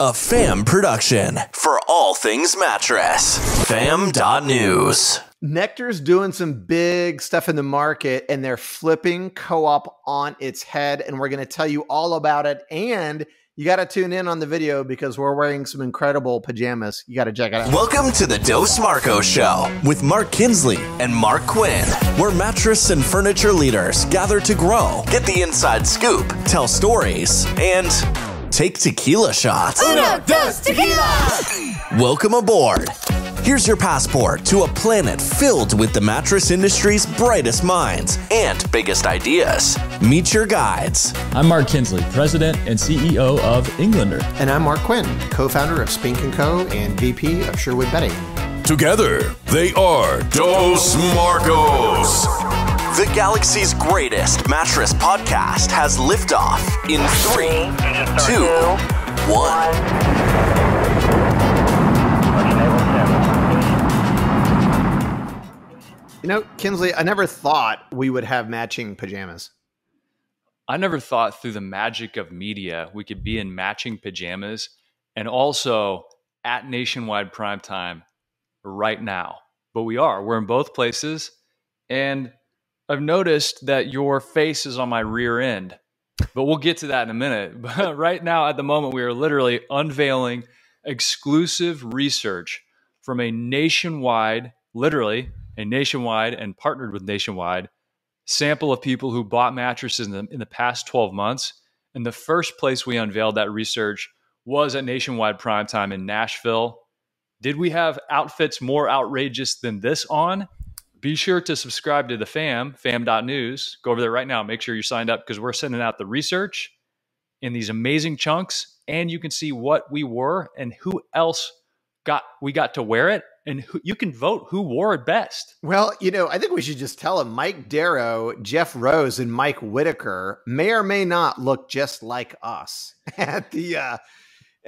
A fam production for all things mattress. Fam.news. Nectar's doing some big stuff in the market and they're flipping co op on its head. And we're going to tell you all about it. And you got to tune in on the video because we're wearing some incredible pajamas. You got to check it out. Welcome to the Dos Marco Show with Mark Kinsley and Mark Quinn. We're mattress and furniture leaders gather to grow, get the inside scoop, tell stories, and Take tequila shots. Uno, dos, tequila! Welcome aboard. Here's your passport to a planet filled with the mattress industry's brightest minds and biggest ideas. Meet your guides. I'm Mark Kinsley, president and CEO of Englander. And I'm Mark Quinn, co-founder of Spink & Co. and VP of Sherwood Bedding. Together, they are Dos Marcos. The galaxy's greatest mattress podcast has liftoff in three, two, one. You know, Kinsley, I never thought we would have matching pajamas. I never thought through the magic of media we could be in matching pajamas and also at nationwide prime time right now. But we are. We're in both places. And I've noticed that your face is on my rear end, but we'll get to that in a minute. But right now, at the moment, we are literally unveiling exclusive research from a nationwide, literally a nationwide and partnered with nationwide sample of people who bought mattresses in the, in the past 12 months. And the first place we unveiled that research was at Nationwide Primetime in Nashville. Did we have outfits more outrageous than this on? be sure to subscribe to the fam, fam.news. Go over there right now. Make sure you're signed up because we're sending out the research in these amazing chunks. And you can see what we wore and who else got we got to wear it. And who, you can vote who wore it best. Well, you know, I think we should just tell them Mike Darrow, Jeff Rose, and Mike Whitaker may or may not look just like us at the uh,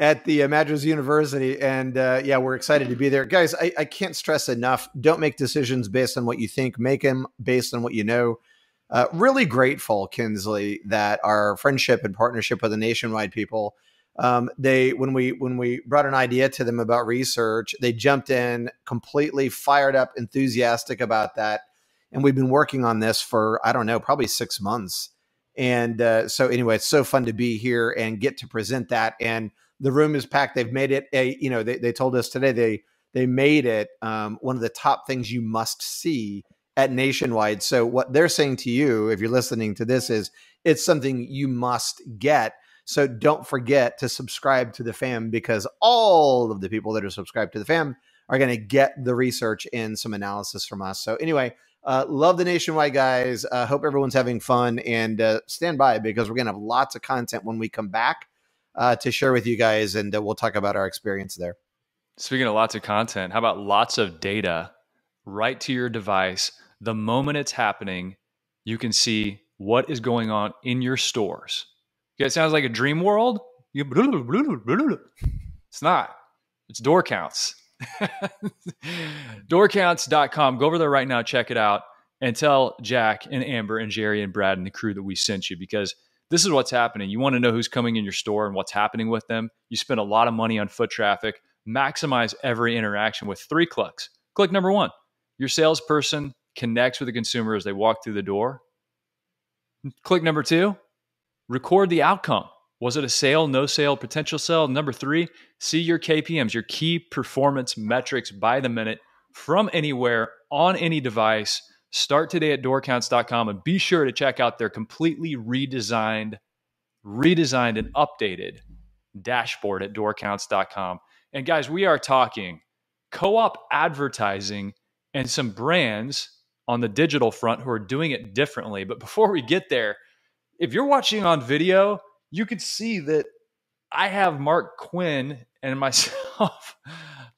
at the uh, Madras University. And uh, yeah, we're excited to be there. Guys, I, I, can't stress enough don't make decisions based on what you think, make them based on what you know. Uh, really grateful, Kinsley, that our friendship and partnership with the Nationwide people. Um, they when we when we brought an idea to them about research, they jumped in completely fired up, enthusiastic about that, and we've been working on this for I don't know, probably six months. And uh, so anyway, it's so fun to be here and get to present that. And the room is packed. They've made it a, you know, they, they told us today they they made it um, one of the top things you must see at Nationwide. So what they're saying to you, if you're listening to this, is it's something you must get. So don't forget to subscribe to the fam because all of the people that are subscribed to the fam are going to get the research and some analysis from us. So anyway, uh, love the Nationwide guys. Uh, hope everyone's having fun and uh, stand by because we're going to have lots of content when we come back uh, to share with you guys, and we'll talk about our experience there. Speaking of lots of content, how about lots of data right to your device? The moment it's happening, you can see what is going on in your stores. Yeah, it sounds like a dream world. it's not. It's door counts. Doorcounts.com. Go over there right now, check it out, and tell Jack and Amber and Jerry and Brad and the crew that we sent you because – this is what's happening. You want to know who's coming in your store and what's happening with them. You spend a lot of money on foot traffic. Maximize every interaction with three clicks. Click number one your salesperson connects with the consumer as they walk through the door. Click number two record the outcome. Was it a sale, no sale, potential sale? Number three, see your KPMs, your key performance metrics by the minute from anywhere on any device Start today at doorcounts.com and be sure to check out their completely redesigned, redesigned and updated dashboard at doorcounts.com. And guys, we are talking co-op advertising and some brands on the digital front who are doing it differently. But before we get there, if you're watching on video, you can see that I have Mark Quinn and myself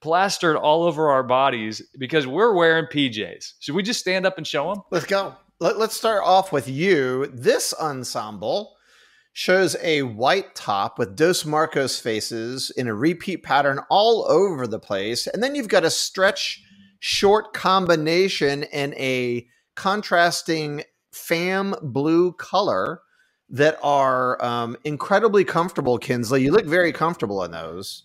plastered all over our bodies because we're wearing PJs. Should we just stand up and show them? Let's go. Let, us start off with you. This ensemble shows a white top with Dos Marcos faces in a repeat pattern all over the place. And then you've got a stretch short combination and a contrasting fam blue color that are um, incredibly comfortable, Kinsley. You look very comfortable in those.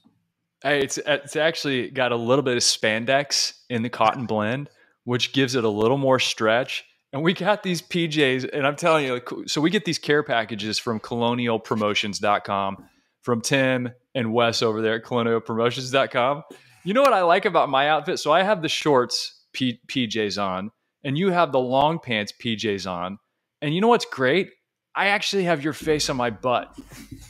It's it's actually got a little bit of spandex in the cotton blend, which gives it a little more stretch. And we got these PJs, and I'm telling you, so we get these care packages from colonialpromotions.com from Tim and Wes over there at colonialpromotions.com. You know what I like about my outfit? So I have the shorts P- PJs on, and you have the long pants PJs on. And you know what's great? I actually have your face on my butt,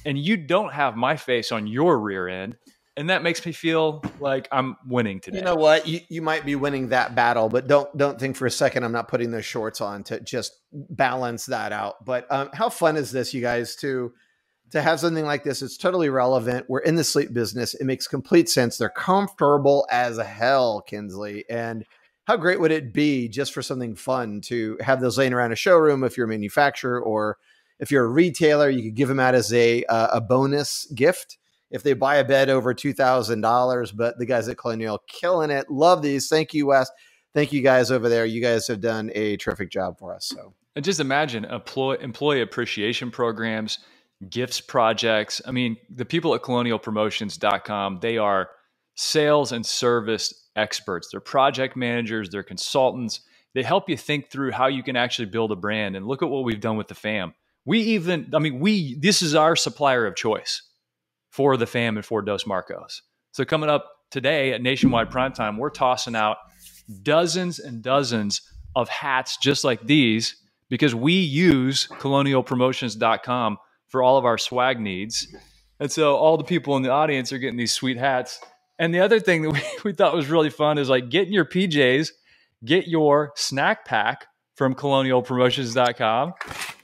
and you don't have my face on your rear end and that makes me feel like I'm winning today. You know what? You, you might be winning that battle, but don't don't think for a second I'm not putting those shorts on to just balance that out. But um, how fun is this, you guys? To to have something like this, it's totally relevant. We're in the sleep business; it makes complete sense. They're comfortable as hell, Kinsley, and how great would it be just for something fun to have those laying around a showroom if you're a manufacturer or if you're a retailer, you could give them out as a uh, a bonus gift if they buy a bed over $2,000. But the guys at Colonial killing it. Love these. Thank you, Wes. Thank you guys over there. You guys have done a terrific job for us. So and just imagine employee appreciation programs, gifts projects. I mean, the people at colonialpromotions.com, they are sales and service experts. They're project managers, they're consultants. They help you think through how you can actually build a brand. And look at what we've done with the fam. We even, I mean, we, this is our supplier of choice for the fam and for Dos Marcos. So coming up today at Nationwide Primetime, we're tossing out dozens and dozens of hats just like these because we use colonialpromotions.com for all of our swag needs. And so all the people in the audience are getting these sweet hats. And the other thing that we, we thought was really fun is like getting your PJs, get your snack pack from colonialpromotions.com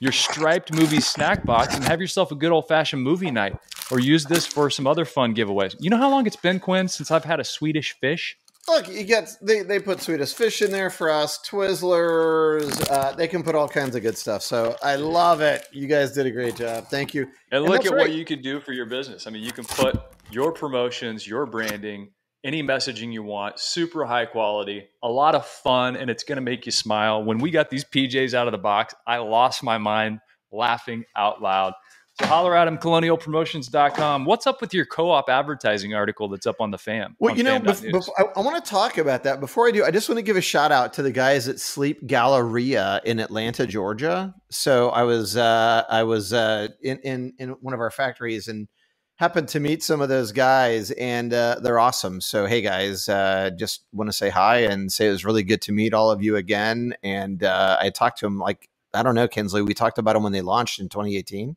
your striped movie snack box and have yourself a good old fashioned movie night or use this for some other fun giveaways. You know how long it's been, Quinn, since I've had a Swedish fish? Look, you get they, they put Swedish fish in there for us, Twizzlers. Uh, they can put all kinds of good stuff. So I love it. You guys did a great job. Thank you. And, and look at right. what you can do for your business. I mean, you can put your promotions, your branding, any messaging you want, super high quality, a lot of fun, and it's going to make you smile. When we got these PJs out of the box, I lost my mind laughing out loud. So holler at them, colonialpromotions.com. What's up with your co-op advertising article that's up on the fam? Well, you know, bef- bef- I, I want to talk about that. Before I do, I just want to give a shout out to the guys at Sleep Galleria in Atlanta, Georgia. So I was uh, I was uh, in, in in one of our factories and – happened to meet some of those guys, and uh, they're awesome. So, hey guys, uh, just want to say hi and say it was really good to meet all of you again. And uh, I talked to him like I don't know, Kinsley. We talked about them when they launched in 2018.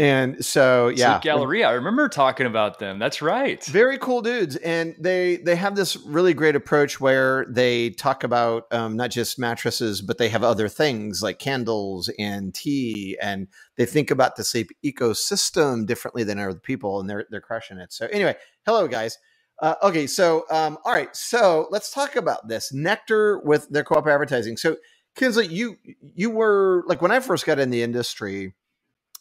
And so, yeah, Sleep Galleria. I remember talking about them. That's right. Very cool dudes, and they they have this really great approach where they talk about um, not just mattresses, but they have other things like candles and tea, and they think about the sleep ecosystem differently than other people, and they're they're crushing it. So anyway, hello guys. Uh, okay, so um, all right, so let's talk about this nectar with their co-op advertising. So Kinsley, you you were like when I first got in the industry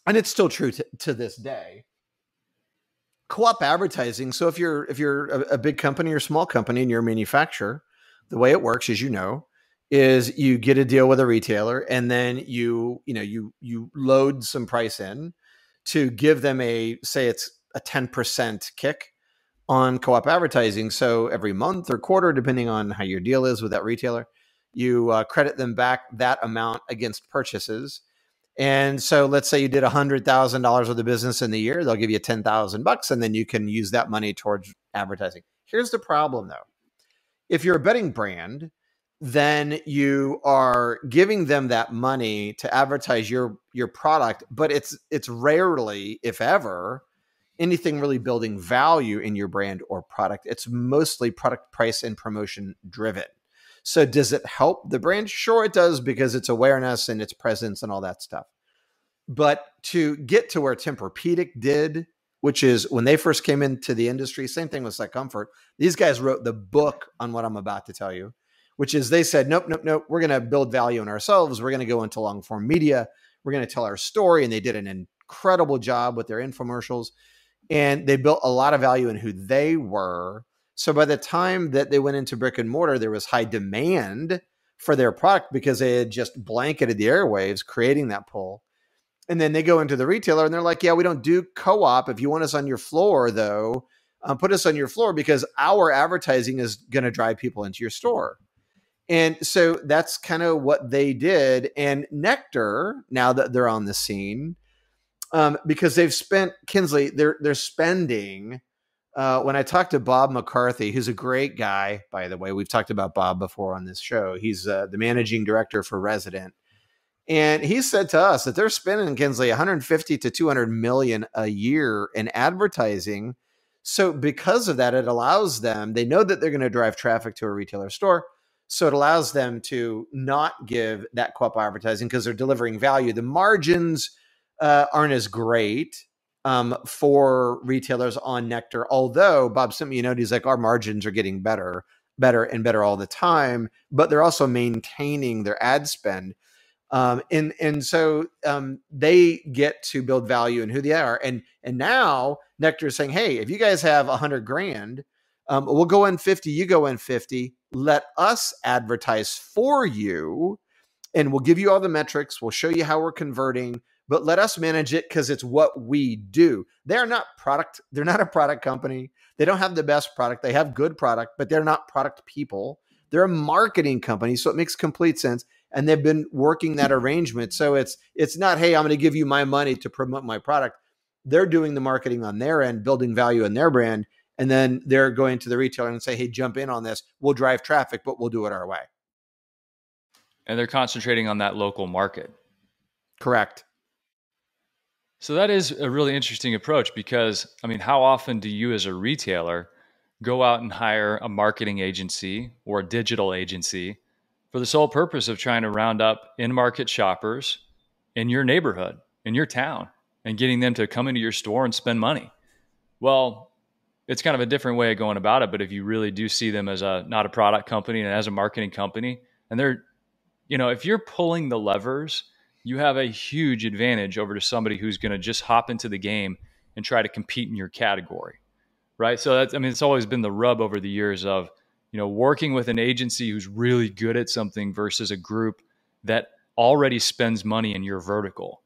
and it's still true to, to this day co-op advertising so if you're if you're a, a, big company or small company and you're a manufacturer the way it works as you know is you get a deal with a retailer and then you you know you you load some price in to give them a say it's a 10% kick on co-op advertising so every month or quarter depending on how your deal is with that retailer you uh, credit them back that amount against purchases and so let's say you did $100,000 of the business in the year, they'll give you 10,000 bucks and then you can use that money towards advertising. Here's the problem though. If you're a betting brand, then you are giving them that money to advertise your your product, but it's it's rarely if ever anything really building value in your brand or product. It's mostly product price and promotion driven. So does it help the brand? Sure, it does because it's awareness and its presence and all that stuff. But to get to where Tempur-Pedic did, which is when they first came into the industry, same thing with Comfort. These guys wrote the book on what I'm about to tell you, which is they said, nope, nope, nope. We're going to build value in ourselves. We're going to go into long form media. We're going to tell our story. And they did an incredible job with their infomercials. And they built a lot of value in who they were so by the time that they went into brick and mortar, there was high demand for their product because they had just blanketed the airwaves, creating that pull. And then they go into the retailer and they're like, yeah, we don't do co op. If you want us on your floor, though, um, put us on your floor because our advertising is going to drive people into your store. And so that's kind of what they did. And Nectar, now that they're on the scene, um, because they've spent Kinsley, they're they're spending uh, when I talked to Bob McCarthy, who's a great guy, by the way, we've talked about Bob before on this show. He's uh, the managing director for Resident. And he said to us that they're spending Kinsley 150 to 200 million a year in advertising. So because of that, it allows them, they know that they're going to drive traffic to a retailer store. So it allows them to not give that co-op advertising because they're delivering value. The margins uh, aren't as great um, for retailers on Nectar. Although Bob sent me a note, he's like, our margins are getting better, better and better all the time, but they're also maintaining their ad spend. Um, and and so um, they get to build value in who they are. And and now Nectar is saying, hey, if you guys have a hundred grand, um, we'll go in fifty. You go in fifty. Let us advertise for you, and we'll give you all the metrics. We'll show you how we're converting but let us manage it because it's what we do. They're not product, they're not a product company. They don't have the best product. They have good product, but they're not product people. They're a marketing company, so it makes complete sense. And they've been working that arrangement. So it's it's not, hey, I'm gonna give you my money to promote my product. They're doing the marketing on their end, building value in their brand, and then they're going to the retailer and say, hey, jump in on this. We'll drive traffic, but we'll do it our way. And they're concentrating on that local market. Correct. So that is a really interesting approach because I mean, how often do you as a retailer go out and hire a marketing agency or a digital agency for the sole purpose of trying to round up in-market shoppers in your neighborhood, in your town, and getting them to come into your store and spend money? Well, it's kind of a different way of going about it, but if you really do see them as a not a product company and as a marketing company, and they're you know, if you're pulling the levers you have a huge advantage over to somebody who's going to just hop into the game and try to compete in your category. Right. So that's, I mean, it's always been the rub over the years of, you know, working with an agency who's really good at something versus a group that already spends money in your vertical.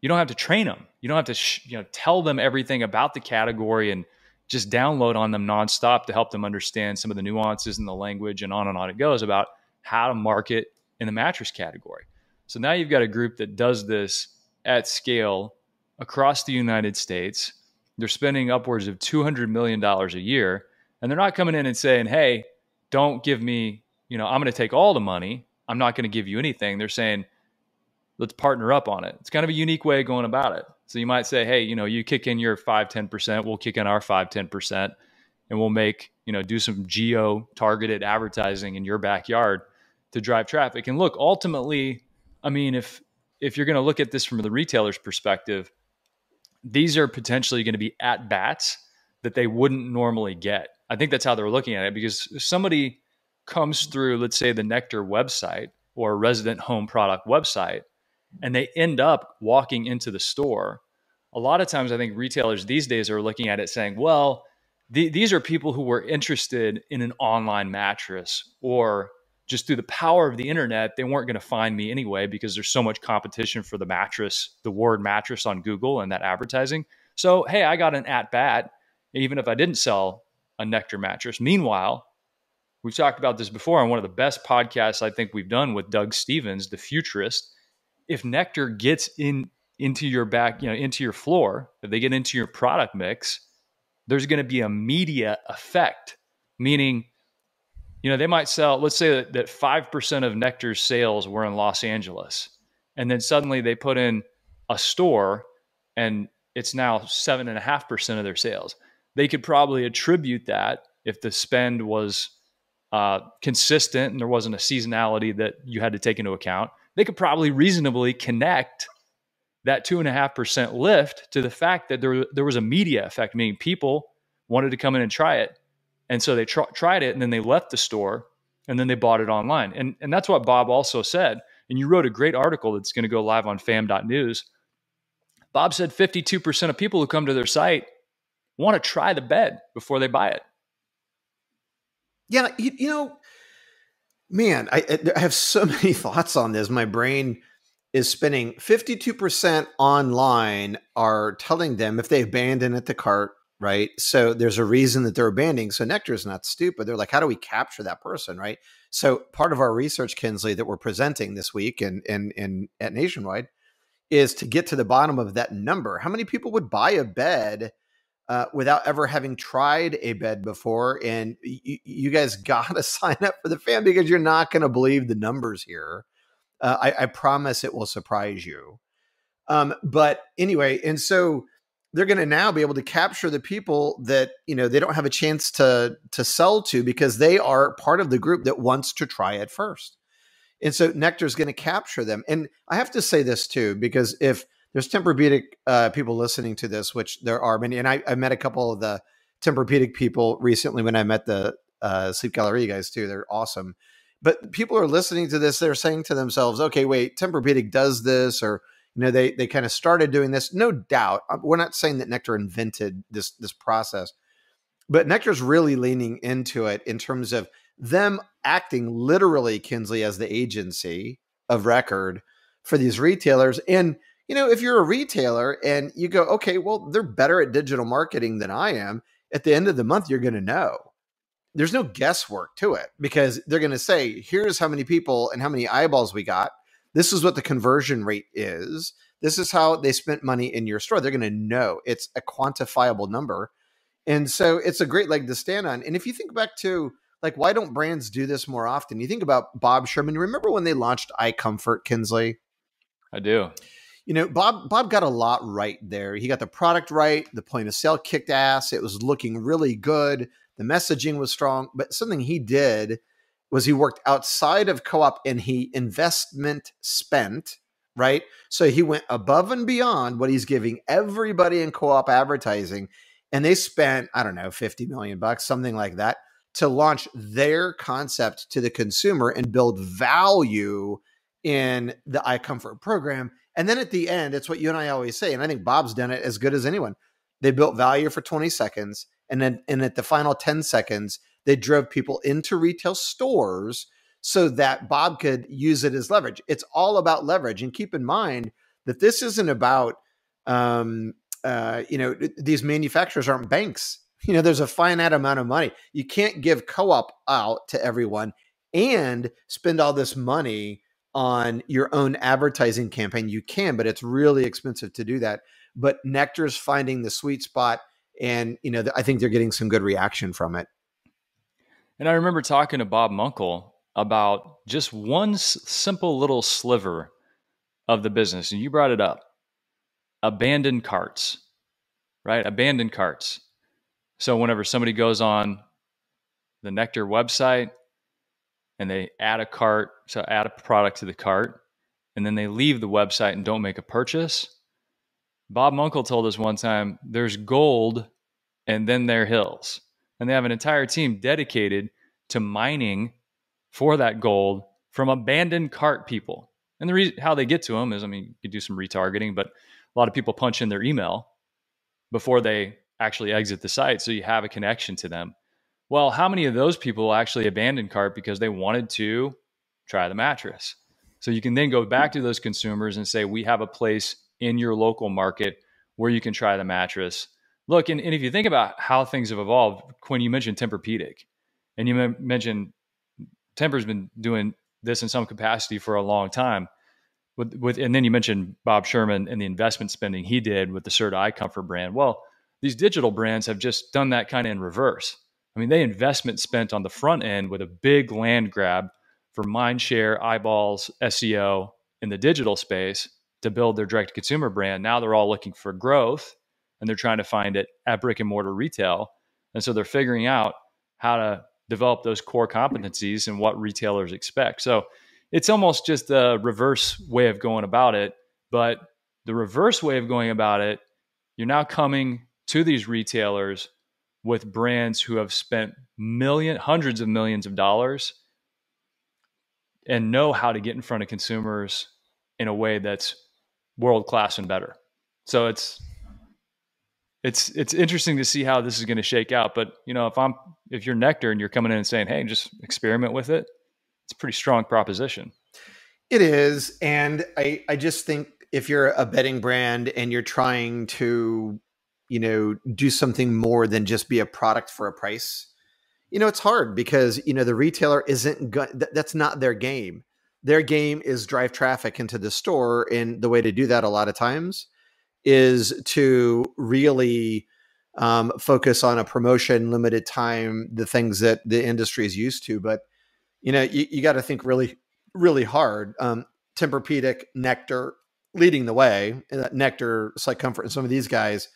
You don't have to train them. You don't have to, sh- you know, tell them everything about the category and just download on them nonstop to help them understand some of the nuances in the language and on and on it goes about how to market in the mattress category. So now you've got a group that does this at scale across the United States. They're spending upwards of $200 million a year. And they're not coming in and saying, hey, don't give me, you know, I'm going to take all the money. I'm not going to give you anything. They're saying, let's partner up on it. It's kind of a unique way of going about it. So you might say, hey, you know, you kick in your 5, 10%, we'll kick in our 5, 10%, and we'll make, you know, do some geo targeted advertising in your backyard to drive traffic. And look, ultimately, I mean, if if you're going to look at this from the retailer's perspective, these are potentially going to be at bats that they wouldn't normally get. I think that's how they're looking at it because if somebody comes through, let's say, the Nectar website or a resident home product website, and they end up walking into the store, a lot of times I think retailers these days are looking at it saying, well, th- these are people who were interested in an online mattress or just through the power of the internet, they weren't going to find me anyway because there's so much competition for the mattress, the word mattress on Google and that advertising. So, hey, I got an at bat, even if I didn't sell a Nectar mattress. Meanwhile, we've talked about this before on one of the best podcasts I think we've done with Doug Stevens, the futurist. If Nectar gets in into your back, you know, into your floor, if they get into your product mix, there's going to be a media effect, meaning you know, they might sell, let's say that, that 5% of Nectar's sales were in Los Angeles. And then suddenly they put in a store and it's now 7.5% of their sales. They could probably attribute that if the spend was uh, consistent and there wasn't a seasonality that you had to take into account. They could probably reasonably connect that 2.5% lift to the fact that there, there was a media effect, meaning people wanted to come in and try it and so they tr- tried it and then they left the store and then they bought it online. And, and that's what Bob also said. And you wrote a great article that's going to go live on fam.news. Bob said 52% of people who come to their site want to try the bed before they buy it. Yeah, you, you know, man, I, I have so many thoughts on this. My brain is spinning. 52% online are telling them if they abandon at the cart right? So there's a reason that they're abandoning. So Nectar is not stupid. They're like, how do we capture that person, right? So part of our research, Kinsley, that we're presenting this week and and and at Nationwide is to get to the bottom of that number. How many people would buy a bed uh, without ever having tried a bed before? And y- you guys got to sign up for the fan because you're not going to believe the numbers here. Uh, I-, I promise it will surprise you. Um, but anyway, and so they're going to now be able to capture the people that you know they don't have a chance to to sell to because they are part of the group that wants to try it first and so nectar is going to capture them and i have to say this too because if there's temperpedic uh, people listening to this which there are many and I, I met a couple of the Pedic people recently when i met the uh, sleep gallery guys too they're awesome but people are listening to this they're saying to themselves okay wait Pedic does this or you know they they kind of started doing this no doubt uh, we're not saying that nectar invented this this process but nectar's really leaning into it in terms of them acting literally kinsley as the agency of record for these retailers and you know if you're a retailer and you go okay well they're better at digital marketing than i am at the end of the month you're going to know there's no guesswork to it because they're going to say here's how many people and how many eyeballs we got this is what the conversion rate is. This is how they spent money in your store. They're going to know it's a quantifiable number. And so it's a great leg to stand on. And if you think back to like, why don't brands do this more often? You think about Bob Sherman. Remember when they launched Eye Comfort, Kinsley? I do. You know, Bob Bob got a lot right there. He got the product right, the point of sale kicked ass, it was looking really good, the messaging was strong, but something he did was he worked outside of co-op and he investment spent right so he went above and beyond what he's giving everybody in co-op advertising and they spent i don't know 50 million bucks something like that to launch their concept to the consumer and build value in the i comfort program and then at the end it's what you and i always say and i think bob's done it as good as anyone they built value for 20 seconds and then and at the final 10 seconds they drove people into retail stores so that Bob could use it as leverage. It's all about leverage. And keep in mind that this isn't about, um, uh, you know, these manufacturers aren't banks. You know, there's a finite amount of money. You can't give co op out to everyone and spend all this money on your own advertising campaign. You can, but it's really expensive to do that. But Nectar's finding the sweet spot. And, you know, I think they're getting some good reaction from it. And I remember talking to Bob Munkel about just one s- simple little sliver of the business, and you brought it up abandoned carts, right? Abandoned carts. So whenever somebody goes on the Nectar website and they add a cart, so add a product to the cart, and then they leave the website and don't make a purchase. Bob Munkel told us one time there's gold and then there hills and they have an entire team dedicated to mining for that gold from abandoned cart people. And the re- how they get to them is, I mean, you can do some retargeting, but a lot of people punch in their email before they actually exit the site, so you have a connection to them. Well, how many of those people actually abandoned cart because they wanted to try the mattress? So you can then go back to those consumers and say, we have a place in your local market where you can try the mattress look, and, and if you think about how things have evolved, Quinn, you mentioned Tempur-Pedic, and you m- mentioned Temper's been doing this in some capacity for a long time. With, with, and then you mentioned Bob Sherman and the investment spending he did with the Cert Eye Comfort brand. Well, these digital brands have just done that kind of in reverse. I mean, they investment spent on the front end with a big land grab for mind share, eyeballs, SEO in the digital space to build their direct to consumer brand. Now they're all looking for growth and they're trying to find it at brick and mortar retail. And so they're figuring out how to develop those core competencies and what retailers expect. So it's almost just a reverse way of going about it. But the reverse way of going about it, you're now coming to these retailers with brands who have spent million hundreds of millions of dollars and know how to get in front of consumers in a way that's world class and better. So it's it's it's interesting to see how this is going to shake out. But you know, if I'm if you're Nectar and you're coming in and saying, "Hey, just experiment with it," it's a pretty strong proposition. It is, and I I just think if you're a betting brand and you're trying to, you know, do something more than just be a product for a price, you know, it's hard because you know the retailer isn't go- th- that's not their game. Their game is drive traffic into the store, and the way to do that a lot of times is to really um, focus on a promotion, limited time, the things that the industry is used to. But you know, you, you got to think really, really hard. Um, Tempur-Pedic, Nectar, leading the way. Nectar, Site Comfort, and some of these guys.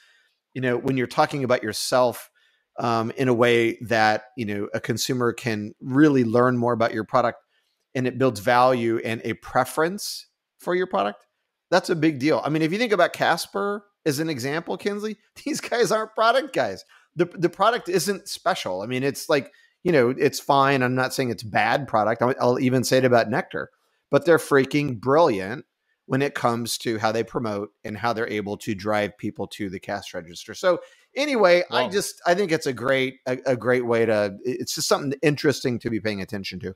You know, when you're talking about yourself um, in a way that you know a consumer can really learn more about your product, and it builds value and a preference for your product that's a big deal. I mean, if you think about Casper as an example, Kinsley, these guys aren't product guys. The, the product isn't special. I mean, it's like, you know, it's fine. I'm not saying it's bad product. I'll, even say it about Nectar, but they're freaking brilliant when it comes to how they promote and how they're able to drive people to the cash register. So anyway, I just I think it's a great a, a, great way to it's just something interesting to be paying attention to.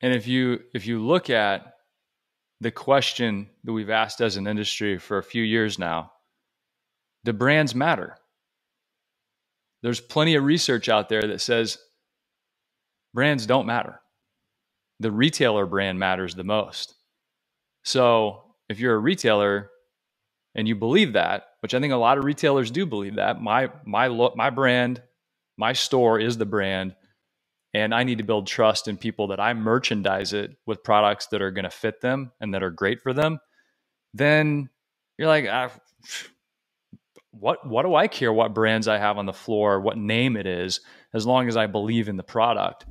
And if you if you look at the question that we've asked as an industry for a few years now do brands matter? There's plenty of research out there that says brands don't matter. The retailer brand matters the most. So if you're a retailer and you believe that, which I think a lot of retailers do believe that, my my my brand, my store is the brand and I need to build trust in people that I merchandise it with products that are going to fit them and that are great for them, then you're like, ah, what what do I care what brands I have on the floor, what name it is, as long as I believe in the product.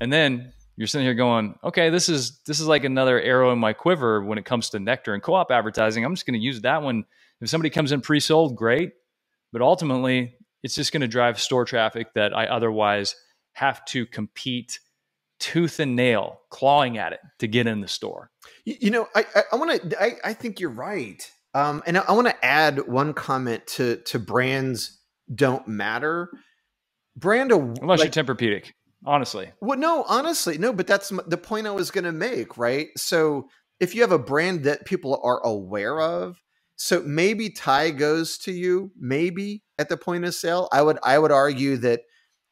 And then you're sitting here going, okay, this is this is like another arrow in my quiver when it comes to Nectar and co-op advertising. I'm just going to use that one. If somebody comes in pre-sold, great, but ultimately it's just going to drive store traffic that I otherwise have to compete tooth and nail, clawing at it to get in the store. You know, I I, I want to. I, I think you're right, um, and I, I want to add one comment to to brands don't matter. Brand aw- unless like, you're Tempur-Pedic, honestly. Well, no, honestly, no. But that's the point I was going to make, right? So if you have a brand that people are aware of, so maybe tie goes to you, maybe at the point of sale. I would I would argue that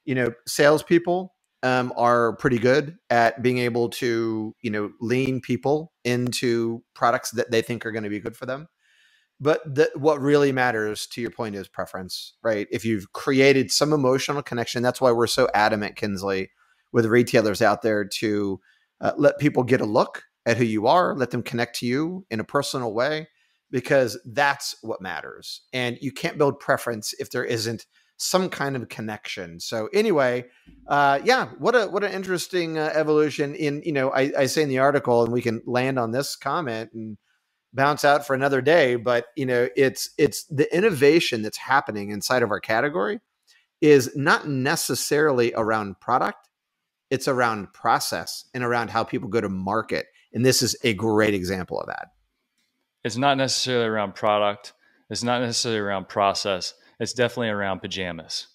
you know, salespeople um, are pretty good at being able to, you know, lean people into products that they think are going to be good for them. But the, what really matters, to your point, is preference, right? If you've created some emotional connection, that's why we're so adamant, Kinsley, with retailers out there to uh, let people get a look at who you are, let them connect to you in a personal way, because that's what matters. And you can't build preference if there isn't some kind of connection. So anyway, uh, yeah, what a what an interesting uh, evolution. In you know, I, I say in the article, and we can land on this comment and bounce out for another day. But you know, it's it's the innovation that's happening inside of our category is not necessarily around product; it's around process and around how people go to market. And this is a great example of that. It's not necessarily around product. It's not necessarily around process it's definitely around pajamas.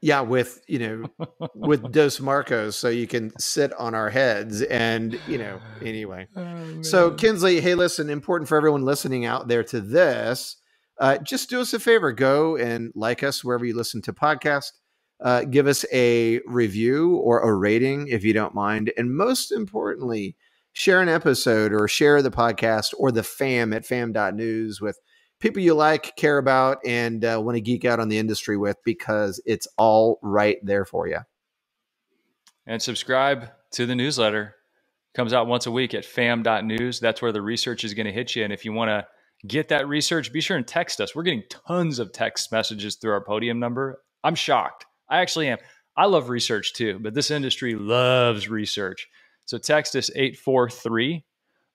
Yeah, with you know, with Dos Marcos, so you can sit on our heads, and you know, anyway. Oh, so Kinsley, hey, listen, important for everyone listening out there to this. Uh, just do us a favor, go and like us wherever you listen to podcast. Uh, give us a review or a rating if you don't mind, and most importantly, share an episode or share the podcast or the fam at fam.news with people you like, care about, and uh, want to geek out on the industry with because it's all right there for you. And subscribe to the newsletter. Comes out once a week at fam.news. That's where the research is going to hit you. And if you want to get that research, be sure and text us. We're getting tons of text messages through our podium number. I'm shocked. I actually am. I love research too, but this industry loves research. So text us 843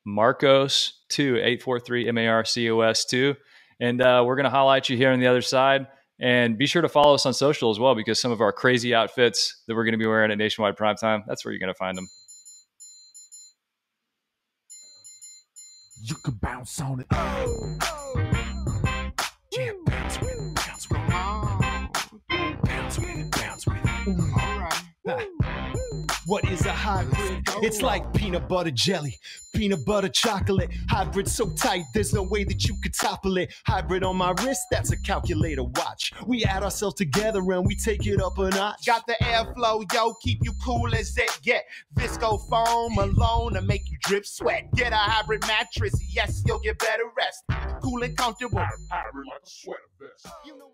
Marcos 2, 843 M A R C O S 2. And uh, we're going to highlight you here on the other side. And be sure to follow us on social as well because some of our crazy outfits that we're going to be wearing at Nationwide Primetime, that's where you're going to find them. You can bounce on it. Oh, oh. Yeah, bounce with it, bounce with it. Oh. Bounce with it, bounce with it. All right. What is a hybrid? It's like peanut butter jelly, peanut butter chocolate. Hybrid so tight, there's no way that you could topple it. Hybrid on my wrist, that's a calculator watch. We add ourselves together and we take it up a notch. Got the airflow, yo, keep you cool as it get. Visco foam alone to make you drip sweat. Get a hybrid mattress, yes, you'll get better rest. Cool and comfortable. Hybrid like a sweater vest. You know